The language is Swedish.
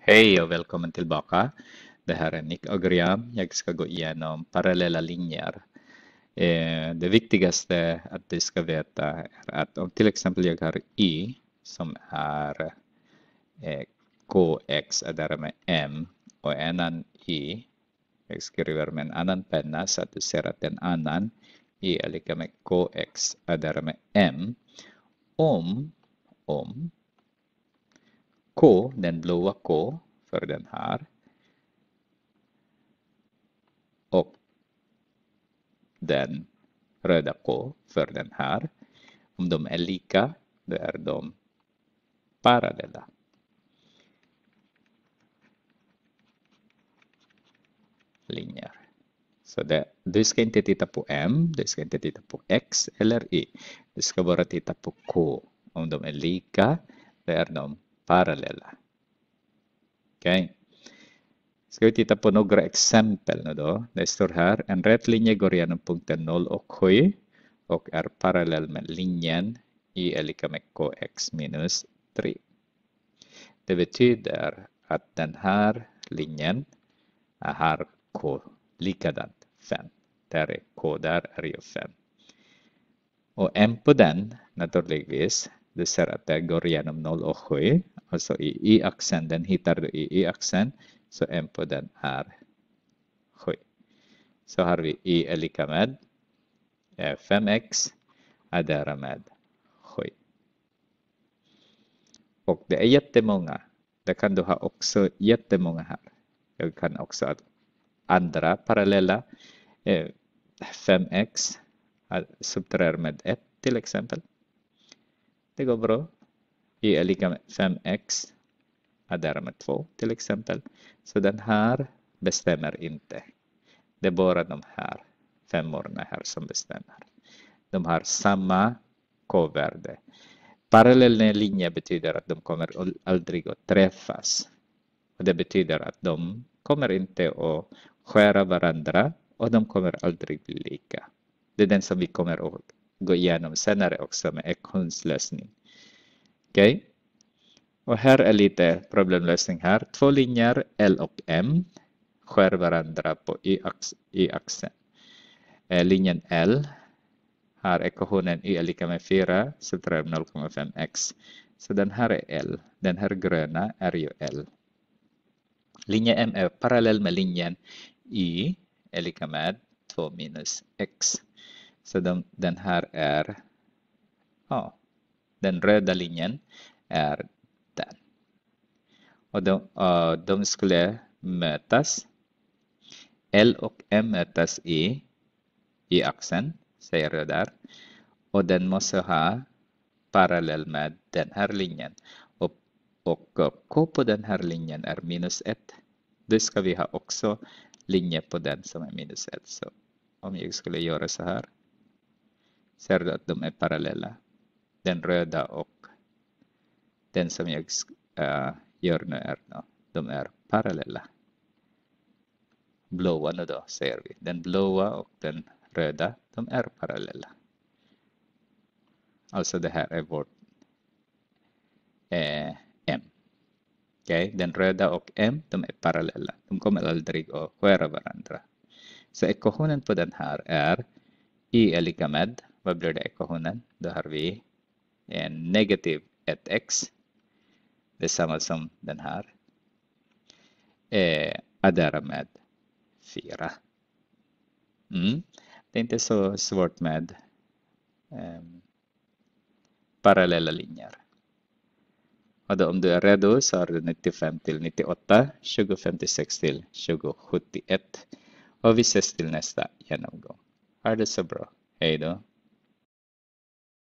Hej och välkommen tillbaka. Det här är Nick Agriam. Jag ska gå igenom parallella linjer. Eh, det viktigaste att du ska veta är att om till exempel jag har y som är eh, kx är därmed m och en annan y. Jag skriver med en annan penna så att du ser att en annan y är lika med kx är därmed m. Om, om K, den blåa K, för den här. Och den röda K för den här. Om de är lika, då är de parallella. Linjer. Så det, du ska inte titta på M, du ska inte titta på X eller Y. Du ska bara titta på K. Om de är lika, då är de parallella. Okej. Okay. Ska vi titta på några exempel nu då. Det står här, en rät linje går igenom punkten 0 och 7 och är parallell med linjen y är lika med kx minus 3. Det betyder att den här linjen har k likadant 5. Där är k, där är ju 5. Och m på den naturligtvis, du ser att det går igenom 0 och 7 och så alltså, i y-axeln, den hittar du i y-axeln. Så m på den är 7. Så har vi y är lika med 5x är därmed 7. Och det är jättemånga. Det kan du ha också jättemånga här. Jag kan också ha andra parallella. 5x eh, subtraherar med 1 till exempel. Det går bra y är lika med 5x är därmed 2 till exempel. Så den här bestämmer inte. Det är bara de här femmorna här som bestämmer. De har samma k-värde. Parallella linjer betyder att de kommer aldrig att träffas. Och det betyder att de kommer inte att skära varandra och de kommer aldrig bli lika. Det är den som vi kommer att gå igenom senare också med ekvationslösning. Okej? Okay? Och här är lite problemlösning här. Två linjer, L och M, skär varandra på y-axeln. Eh, linjen L har ekvationen y är lika med 4, subtraherar 0,5x. Så den här är L. Den här gröna är ju L. Linjen M är parallell med linjen y är lika med 2 minus x. Så de, den här är A. Den röda linjen är den. Och de, uh, de skulle mötas. L och M mötas i, i axeln, säger jag där. Och den måste ha parallell med den här linjen. Och, och eh, K på den här linjen är minus 1. Då ska vi ha också linje på den som är minus 1. Så om jag skulle göra så här, ser du att de är parallella den röda och den som jag äh, gör nu är, no, de är parallella. Blåa nu då, ser vi. Den blåa och den röda, de är parallella. Alltså det här är vårt eh, M. Okay? Den röda och M, de är parallella. De kommer aldrig att skära varandra. Så ekvationen på den här är I är lika med, vad blir det ekvationen? Då har vi en negativ 1x. det samma som den här. Eh, addera med 4. Mm. Det är inte så svårt med eh, parallella linjer. Och då, om du är redo så har du 95 till 98, 2056 till 2071. Och vi ses till nästa genomgång. Ha det så bra. Hej då.